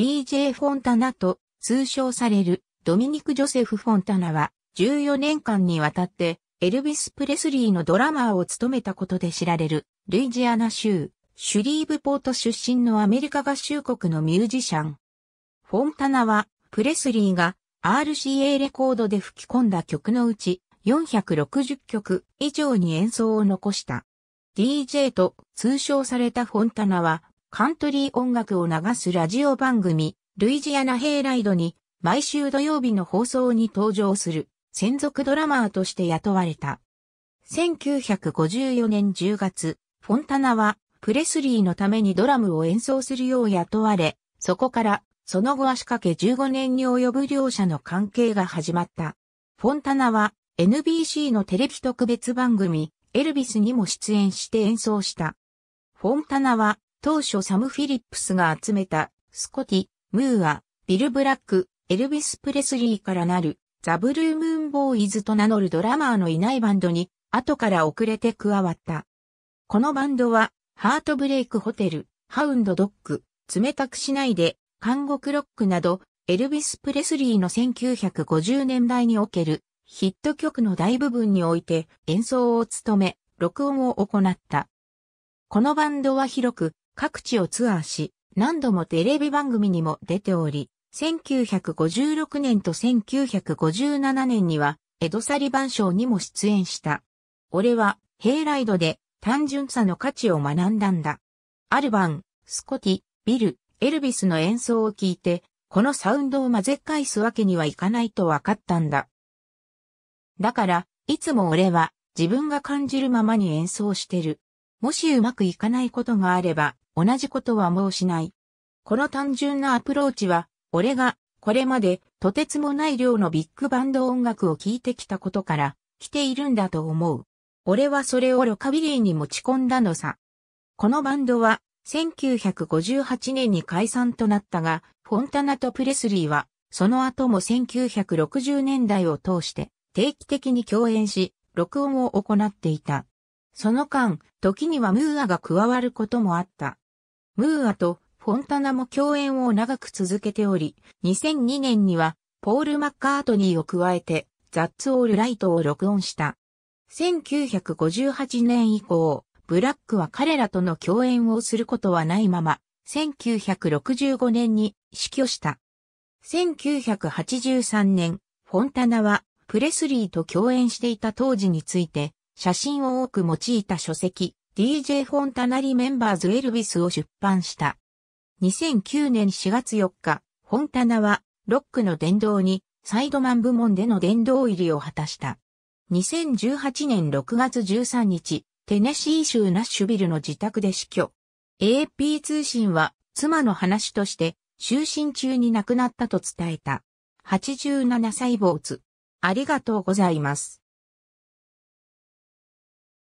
DJ フォンタナと通称されるドミニク・ジョセフ・フォンタナは14年間にわたってエルビス・プレスリーのドラマーを務めたことで知られるルイジアナ州シュリーブポート出身のアメリカ合衆国のミュージシャン。フォンタナはプレスリーが RCA レコードで吹き込んだ曲のうち460曲以上に演奏を残した。DJ と通称されたフォンタナはカントリー音楽を流すラジオ番組、ルイジアナヘイライドに、毎週土曜日の放送に登場する、専属ドラマーとして雇われた。1954年10月、フォンタナは、プレスリーのためにドラムを演奏するよう雇われ、そこから、その後足掛け15年に及ぶ両者の関係が始まった。フォンタナは NBC のテレビ特別番組エルビスにも出演して演奏した。フォンタナは当初サム・フィリップスが集めた、スコティ、ムーア、ビル・ブラック、エルビス・プレスリーからなる、ザ・ブルームーン・ボーイズと名乗るドラマーのいないバンドに、後から遅れて加わった。このバンドは、ハートブレイク・ホテル、ハウンド・ドッグ、冷たくしないで、監獄ロックなど、エルビス・プレスリーの1950年代におけるヒット曲の大部分において演奏を務め、録音を行った。このバンドは広く各地をツアーし、何度もテレビ番組にも出ており、1956年と1957年には、エドサリバン賞にも出演した。俺は、ヘイライドで、単純さの価値を学んだんだ。アルバン、スコティ、ビル、エルビスの演奏を聞いて、このサウンドを混ぜ返すわけにはいかないと分かったんだ。だから、いつも俺は自分が感じるままに演奏してる。もしうまくいかないことがあれば、同じことはもうしない。この単純なアプローチは、俺が、これまで、とてつもない量のビッグバンド音楽を聴いてきたことから、来ているんだと思う。俺はそれをロカビリーに持ち込んだのさ。このバンドは、1958年に解散となったが、フォンタナとプレスリーは、その後も1960年代を通して定期的に共演し、録音を行っていた。その間、時にはムーアが加わることもあった。ムーアとフォンタナも共演を長く続けており、2002年にはポール・マッカートニーを加えて、ザッツ・オール・ライトを録音した。1958年以降、ブラックは彼らとの共演をすることはないまま、1965年に死去した。1983年、フォンタナはプレスリーと共演していた当時について、写真を多く用いた書籍、DJ フォンタナリメンバーズエルビスを出版した。2009年4月4日、フォンタナはロックの殿堂にサイドマン部門での殿堂入りを果たした。2018年6月13日、テネシー州ナッシュビルの自宅で死去。AP 通信は妻の話として就寝中に亡くなったと伝えた。87歳坊主。ありがとうございます。